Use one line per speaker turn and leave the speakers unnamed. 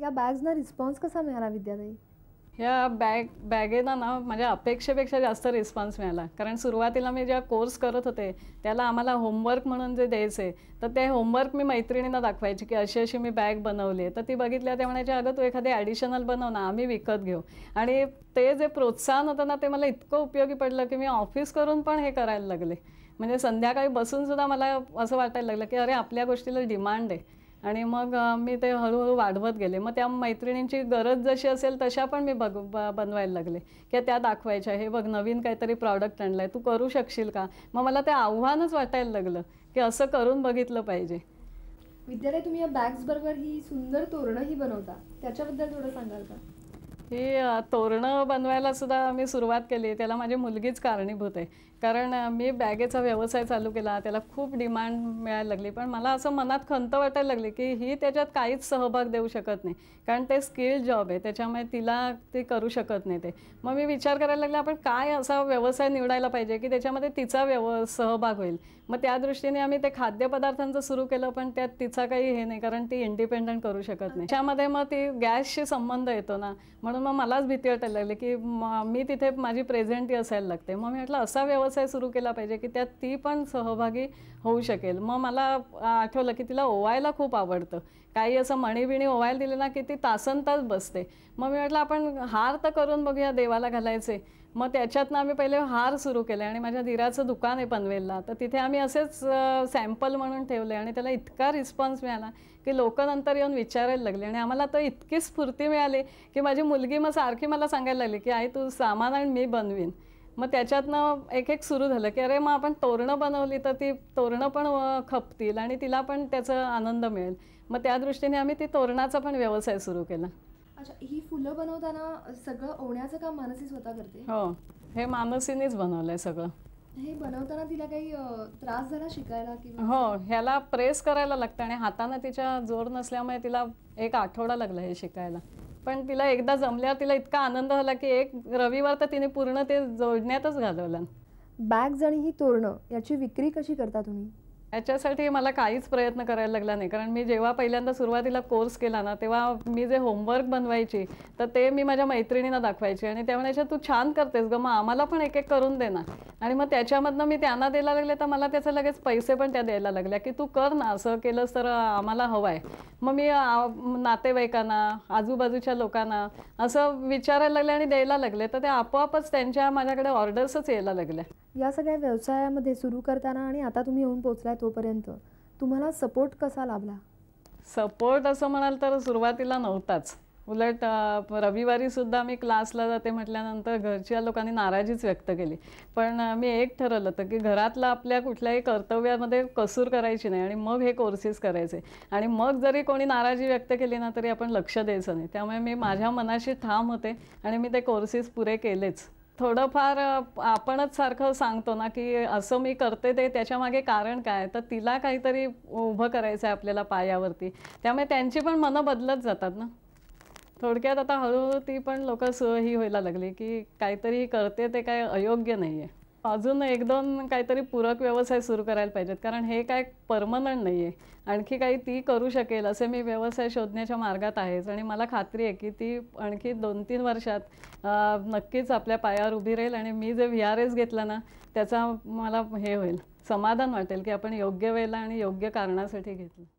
या बॅग्सना रिस्पॉन्स कसा मिळाला विद्याताई
ह्या बॅग बॅगेना ना माझ्या अपेक्षेपेक्षा जास्त रिस्पॉन्स मिळाला कारण सुरुवातीला मी जेव्हा कोर्स करत होते त्याला आम्हाला होमवर्क म्हणून जे द्यायचे तर ते होमवर्क मी मैत्रिणींना दाखवायची की अशी अशी मी बॅग बनवली तर ती बघितल्या ते म्हणायचे अगं तू एखादी ॲडिशनल बनव ना आम्ही विकत घेऊ आणि ते जे प्रोत्साहन होतं ना ते मला इतकं उपयोगी पडलं की मी ऑफिस करून पण हे करायला लागले म्हणजे संध्याकाळी बसूनसुद्धा मला असं वाटायला लागलं की अरे आपल्या गोष्टीला डिमांड आहे आणि मग मी ते हळूहळू वाढवत गेले मग त्या मैत्रिणींची गरज जशी असेल तशा पण मी बघ बनवायला लागले की त्या दाखवायच्या हे बघ नवीन काहीतरी प्रॉडक्ट आणलाय तू करू शकशील का मग मला ते आव्हानच वाटायला लागलं की असं करून बघितलं पाहिजे
विद्यालय तुम्ही या बॅग्स बरोबर ही सुंदर तोरणं ही बनवता त्याच्याबद्दल थोडं सांगाल का
हे तोरणं बनवायला सुद्धा मी सुरुवात केली त्याला माझी मुलगीच कारणीभूत आहे कारण मी बॅगेचा व्यवसाय चालू केला त्याला खूप डिमांड मिळायला लागली पण मला असं मनात खंत वाटायला लागली की ही त्याच्यात काहीच सहभाग देऊ शकत नाही कारण ते स्किल जॉब आहे त्याच्यामुळे तिला ते करू शकत नाही ते मग मी विचार करायला लागले आपण काय असा व्यवसाय निवडायला पाहिजे की त्याच्यामध्ये तिचा व्यव सहभाग होईल मग त्या दृष्टीने आम्ही ते खाद्यपदार्थांचं सुरू केलं पण त्यात तिचा काही हे नाही कारण ती इंडिपेंडंट करू शकत नाही त्याच्यामध्ये मग ती गॅसशी संबंध येतो ना म्हणून मग मलाच भीती वाटायला लागली की मी तिथे माझी प्रेझेंटी असायला लागते मग मी म्हटलं असा व्यवसाय व्यवसाय सुरू केला पाहिजे की त्यात ती पण सहभागी होऊ शकेल मग मला आठवलं की तिला ओवायला खूप आवडतं काही असं मणीबिणी ओवायला दिले ना की ती तासन तास बसते मग मी म्हटलं आपण हार तर करून बघूया देवाला घालायचे मग त्याच्यातनं आम्ही पहिले हार सुरू केले आणि माझ्या धीराचं दुकान आहे पनवेलला तर तिथे आम्ही असेच सॅम्पल म्हणून ठेवले आणि त्याला इतका रिस्पॉन्स मिळाला की लोक नंतर येऊन विचारायला लागले आणि आम्हाला तर इतकी स्फूर्ती मिळाली की माझी मुलगी मग सारखी मला सांगायला लागली की आई तू सामान आणि मी बनवीन मग त्याच्यातनं एक एक सुरू झालं की अरे मग आपण तोरणं बनवली तर ती तोरणं पण खपतील आणि तिला पण त्याचा आनंद मिळेल मग त्या दृष्टीने आम्ही ती तोरणाचा पण व्यवसाय सुरू केला
अच्छा ही फुलं बनवताना सगळं ओण्याचं काम मानसी स्वतः करते
हो हे मानसीनेच बनवलंय सगळं
हे बनवताना तिला काही त्रास झाला शिकायला
किंवा हो ह्याला प्रेस करायला लागतं आणि हाताने तिच्या जोर नसल्यामुळे तिला एक आठवडा लागला हे शिकायला पण तिला एकदा जमल्यावर तिला इतका आनंद झाला की एक रविवार तर तिने पूर्ण ते जोडण्यातच घालवलं
बॅग्ज आणि ही तोरणं याची विक्री कशी करता तुम्ही
याच्यासाठी मला काहीच प्रयत्न करायला लागला नाही कारण मी जेव्हा पहिल्यांदा सुरुवातीला कोर्स केला ना तेव्हा मी जे होमवर्क बनवायची तर ते मी माझ्या मैत्रिणींना दाखवायची आणि त्या म्हणायच्या तू छान करतेस ग मग आम्हाला पण एक एक करून दे ना आणि मग त्याच्यामधनं मी त्यांना द्यायला लागले तर मला त्याचे लगेच पैसे पण त्या द्यायला लागल्या की तू कर ना असं केलंस तर आम्हाला हवं आहे मग मी नातेवाईकांना आजूबाजूच्या लोकांना असं विचारायला लागले आणि द्यायला लागले तर ते आपोआपच त्यांच्या माझ्याकडे ऑर्डर्सच यायला लागल्या
या सगळ्या व्यवसायामध्ये सुरू करताना आणि आता तुम्ही येऊन पोहोचला तोपर्यंत तुम्हाला सपोर्ट कसा लाभला
सपोर्ट असं म्हणाल तर सुरुवातीला नव्हताच उलट रविवारी सुद्धा मी क्लासला जाते म्हटल्यानंतर घरच्या लोकांनी नाराजीच व्यक्त केली पण मी एक ठरवलं होतं की घरातला आपल्या कुठल्याही कर्तव्यामध्ये कसूर करायची नाही आणि मग हे कोर्सेस करायचे आणि मग जरी कोणी नाराजी व्यक्त केली ना तरी आपण लक्ष द्यायचं नाही त्यामुळे मी माझ्या मनाशी ठाम होते आणि मी ते कोर्सेस पुरे केलेच थोडंफार आपणच सारखं सांगतो ना की असं मी करते ते त्याच्यामागे कारण काय तर तिला काहीतरी उभं करायचं आहे आपल्याला पायावरती त्यामुळे त्यांची पण मनं बदलत जातात ना थोडक्यात आता हळूहळू ती पण लोक ही व्हायला लागली की काहीतरी करते ते काय अयोग्य नाही आहे अजून एक दोन काहीतरी पूरक व्यवसाय सुरू करायला पाहिजेत कारण हे काय परमनंट नाही आहे आणखी काही ती करू शकेल असे मी व्यवसाय शोधण्याच्या मार्गात आहेच आणि मला खात्री आहे की ती आणखी दोन तीन वर्षात नक्कीच आपल्या पायावर उभी राहील आणि मी जे व्ही आर एस घेतला ना त्याचा मला हे होईल समाधान वाटेल की आपण योग्य वेळेला आणि योग्य कारणासाठी घेतलं